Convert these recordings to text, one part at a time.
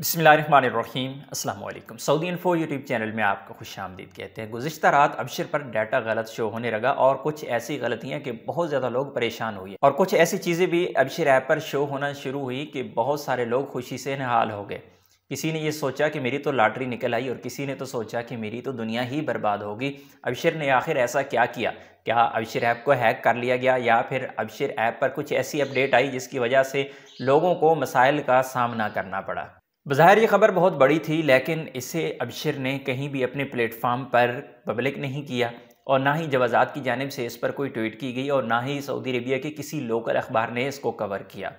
अस्सलाम अल्लाम Saudi info YouTube channel में आपका खुश आमदीद कहते हैं गुजशत रात अबशर पर डाटा गलत शो होने लगा और कुछ ऐसी गलतियां कि बहुत ज़्यादा लोग परेशान हुए और कुछ ऐसी चीज़ें भी अबशर ऐप पर शो होना शुरू हुई कि बहुत सारे लोग खुशी से नहाल हो गए किसी ने ये सोचा कि मेरी तो लॉटरी निकल आई और किसी ने तो सोचा कि मेरी तो दुनिया ही बर्बाद होगी अबशर ने आखिर ऐसा क्या किया क्या अबशर ऐप को हैक कर लिया गया या फिर अबशर ऐप पर कुछ ऐसी अपडेट आई जिसकी वजह से लोगों को मसाइल का सामना करना पड़ा बाहर ये खबर बहुत बड़ी थी लेकिन इसे अबशर ने कहीं भी अपने प्लेटफार्म पर पब्लिक नहीं किया और ना ही जवाजात की जानब से इस पर कोई ट्वीट की गई और ना ही सऊदी अरबिया के किसी लोकल अखबार ने इसको कवर किया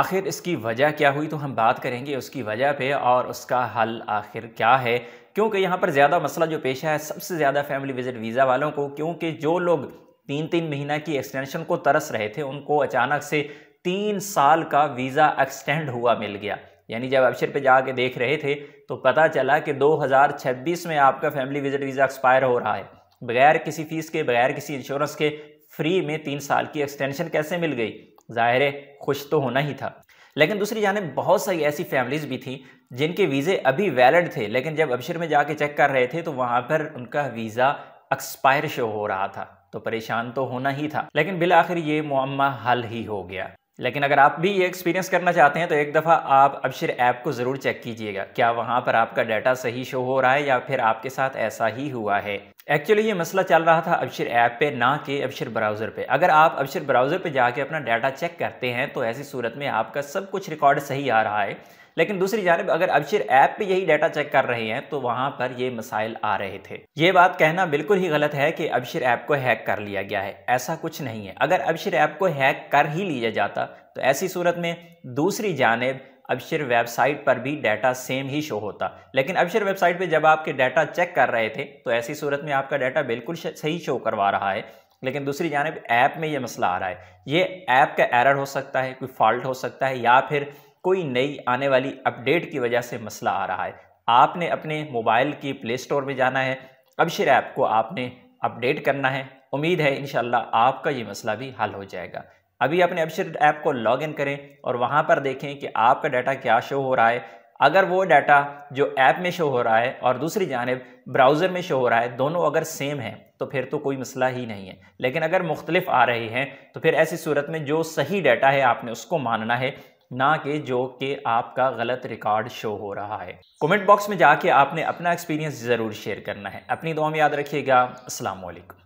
आखिर इसकी वजह क्या हुई तो हम बात करेंगे उसकी वजह पे और उसका हल आखिर क्या है क्योंकि यहाँ पर ज़्यादा मसला जो पेशा है सबसे ज़्यादा फैमिली विज़िट वीज़ा वालों को क्योंकि जो लोग तीन तीन महीना की एक्सटेंशन को तरस रहे थे उनको अचानक से तीन साल का वीज़ा एक्सटेंड हुआ मिल गया यानी जब वेबसाइट पे जाके देख रहे थे तो पता चला कि 2026 में आपका फैमिली विजिट वीज़ा एक्सपायर हो रहा है बगैर किसी फ़ीस के बगैर किसी इंश्योरेंस के फ्री में तीन साल की एक्सटेंशन कैसे मिल गई ज़ाहिर है खुश तो होना ही था लेकिन दूसरी जानब बहुत सारी ऐसी फैमिलीज़ भी थी जिनके वीज़े अभी वैलिड थे लेकिन जब अबशर में जाके चेक कर रहे थे तो वहाँ पर उनका वीज़ा एक्सपायर शो हो रहा था तो परेशान तो होना ही था लेकिन बिल आखिर ये मामा हल ही हो गया लेकिन अगर आप भी ये एक्सपीरियंस करना चाहते हैं तो एक दफ़ा आप अबशिर ऐप को ज़रूर चेक कीजिएगा क्या वहाँ पर आपका डाटा सही शो हो रहा है या फिर आपके साथ ऐसा ही हुआ है एक्चुअली ये मसला चल रहा था अबशर ऐप पे ना कि अबशर ब्राउज़र पे अगर आप अबशर ब्राउज़र पे जाके अपना डाटा चेक करते हैं तो ऐसी सूरत में आपका सब कुछ रिकॉर्ड सही आ रहा है लेकिन दूसरी जानब अगर अबशर ऐप पे यही डाटा चेक कर रहे हैं तो वहाँ पर ये मसाइल आ रहे थे ये बात कहना बिल्कुल ही गलत है कि अबशर ऐप को हैक कर लिया गया है ऐसा कुछ नहीं है अगर अबशर ऐप को हैक कर ही लिया जाता तो ऐसी सूरत में दूसरी जानब अबशर वेबसाइट पर भी डाटा सेम ही शो होता लेकिन अबशर वेबसाइट पे जब आपके डाटा चेक कर रहे थे तो ऐसी सूरत में आपका डाटा बिल्कुल सही शो करवा रहा है लेकिन दूसरी जानब ऐप में ये मसला आ रहा है ये ऐप का एरर हो सकता है कोई फॉल्ट हो सकता है या फिर कोई नई आने वाली अपडेट की वजह से मसला आ रहा है आपने अपने मोबाइल की प्ले स्टोर में जाना है अबशर ऐप को आपने अपडेट करना है उम्मीद है इन आपका ये मसला भी हल हो जाएगा अभी अपने अपशिट ऐप को लॉग इन करें और वहाँ पर देखें कि आपका डाटा क्या शो हो रहा है अगर वो डाटा जो ऐप में शो हो रहा है और दूसरी जानब ब्राउज़र में शो हो रहा है दोनों अगर सेम हैं तो फिर तो कोई मसला ही नहीं है लेकिन अगर मुख्तलिफ आ रहे हैं तो फिर ऐसी सूरत में जो सही डाटा है आपने उसको मानना है ना कि जो कि आपका गलत रिकॉर्ड शो हो रहा है कमेंट बॉक्स में जाके आपने अपना एक्सपीरियंस ज़रूर शेयर करना है अपनी दुआ में याद रखिएगा असलकम